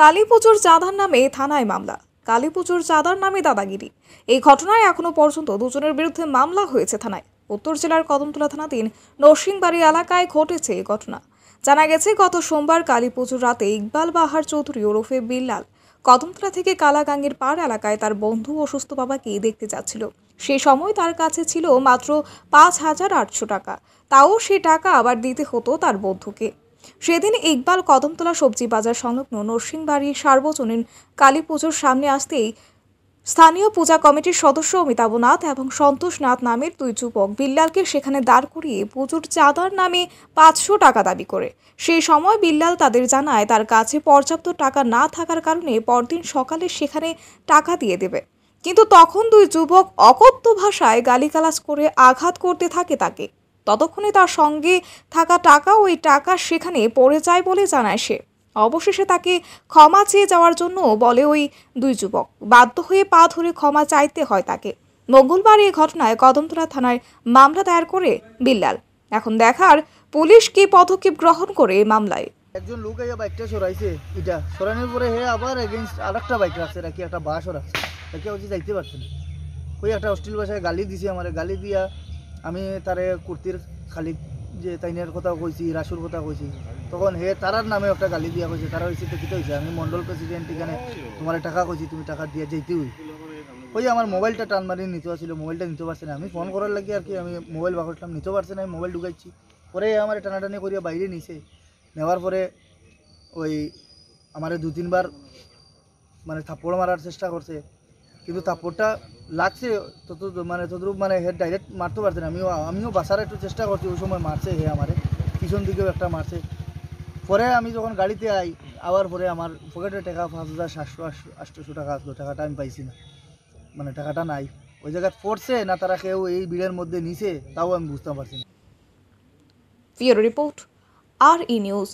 কালীপুজোর চাঁদার নামে থানায় মামলা কালীপুজোর চাঁদার নামে দাদাগিরি এই ঘটনায় এখনও পর্যন্ত দুজনের বিরুদ্ধে মামলা হয়েছে থানায় উত্তর জেলার কদমতলা থানাধীন নরসিংবাড়ি এলাকায় ঘটেছে এই ঘটনা জানা গেছে গত সোমবার কালীপুজোর রাতে ইকবাল বাহার চৌধুরী ওরফে বিল্লাল কদমতলা থেকে কালাগাঙ্গের পাড় এলাকায় তার বন্ধু অসুস্থ বাবাকে দেখতে যাচ্ছিল সে সময় তার কাছে ছিল মাত্র পাঁচ হাজার আটশো টাকা তাও সে টাকা আবার দিতে হতো তার বন্ধুকে সেদিন ইকবাল কদমতলা সবজি বাজার সংলগ্ন নরসিংবাড়ি সার্বজনীন কালী পুজোর সামনে আসতেই স্থানীয় পূজা কমিটির সদস্য অমিতাভ নাথ এবং সন্তোষ নাথ নামের দুই যুবক বিল্লালকে সেখানে দাঁড় করিয়ে পুজোর চাঁদার নামে পাঁচশো টাকা দাবি করে সেই সময় বিল্লাল তাদের জানায় তার কাছে পর্যাপ্ত টাকা না থাকার কারণে পরদিন সকালে সেখানে টাকা দিয়ে দেবে কিন্তু তখন দুই যুবক অকথ্য ভাষায় গালিকালাস করে আঘাত করতে থাকে তাকে ততক্ষণে তার সঙ্গে থাকা টাকা ওই টাকা সেখানে পড়ে যায় বলে জানায় সে অবশেষে তাকে ক্ষমা চেয়ে যাওয়ার জন্য বলে ওই দুই যুবক বাধ্য হয়ে পা ধরে ক্ষমা চাইতে হয় তাকে মঙ্গলবার এই ঘটনায় কদমতলা থানায় মামলা দায়ের করে বিল্লাল এখন দেখার পুলিশ কি পদক্ষেপ গ্রহণ করে এই মামলায় একজন লোক এই বাইকটা সরাইছে এটা সরানোর পরে হে আবার এগেনস্ট আরেকটা বাইক রাখছে রাখি একটা বাস রাখছে তাকে হচ্ছে যাইতে পারছে না ওই একটা হোস্টেল বাসায় গালি দিছে আমার গালি দিয়া আমি তারে কুর্তির খালি যে তাইনের কথা কইছি রাসুর কথা কইছি তখন হে তারার নামে একটা গালি দিয়া কইছে তারা হইছে তো কী হইছে আমি মন্ডল প্রেসিডেন্ট এখানে তোমার টাকা কইছি তুমি টাকা দিয়া যাইতে হই ওই আমার মোবাইলটা টান মারি নিতে আসছিল মোবাইলটা নিতে পারছে না আমি ফোন করার লাগে আর কি আমি মোবাইল বাকরলাম নিতে পারছে না আমি মোবাইল ঢুকাইছি পরে আমার টানাটানি করিয়া বাইরে নিছে নেওয়ার পরে ওই আমার দু তিনবার মানে থাপ্পড় মারার চেষ্টা করছে কিন্তু তাপরটা লাগছে তত মানে ততরূপ মানে হেড ডাইরেক্ট মারতে পারছে না আমিও আমিও বাসার একটু চেষ্টা করছি ওই সময় মারছে হে আমারে পিছন দিকেও একটা মারছে পরে আমি যখন গাড়িতে আই আবার পরে আমার পকেটে টাকা পাঁচ হাজার সাতশো আটশোশো টাকা আসলো টাকাটা আমি পাইছি না মানে টাকাটা নাই ওই জায়গায় পড়ছে না তারা কেউ এই বিড়ের মধ্যে নিছে তাও আমি বুঝতে পারছি না রিপোর্ট আর ই নিউজ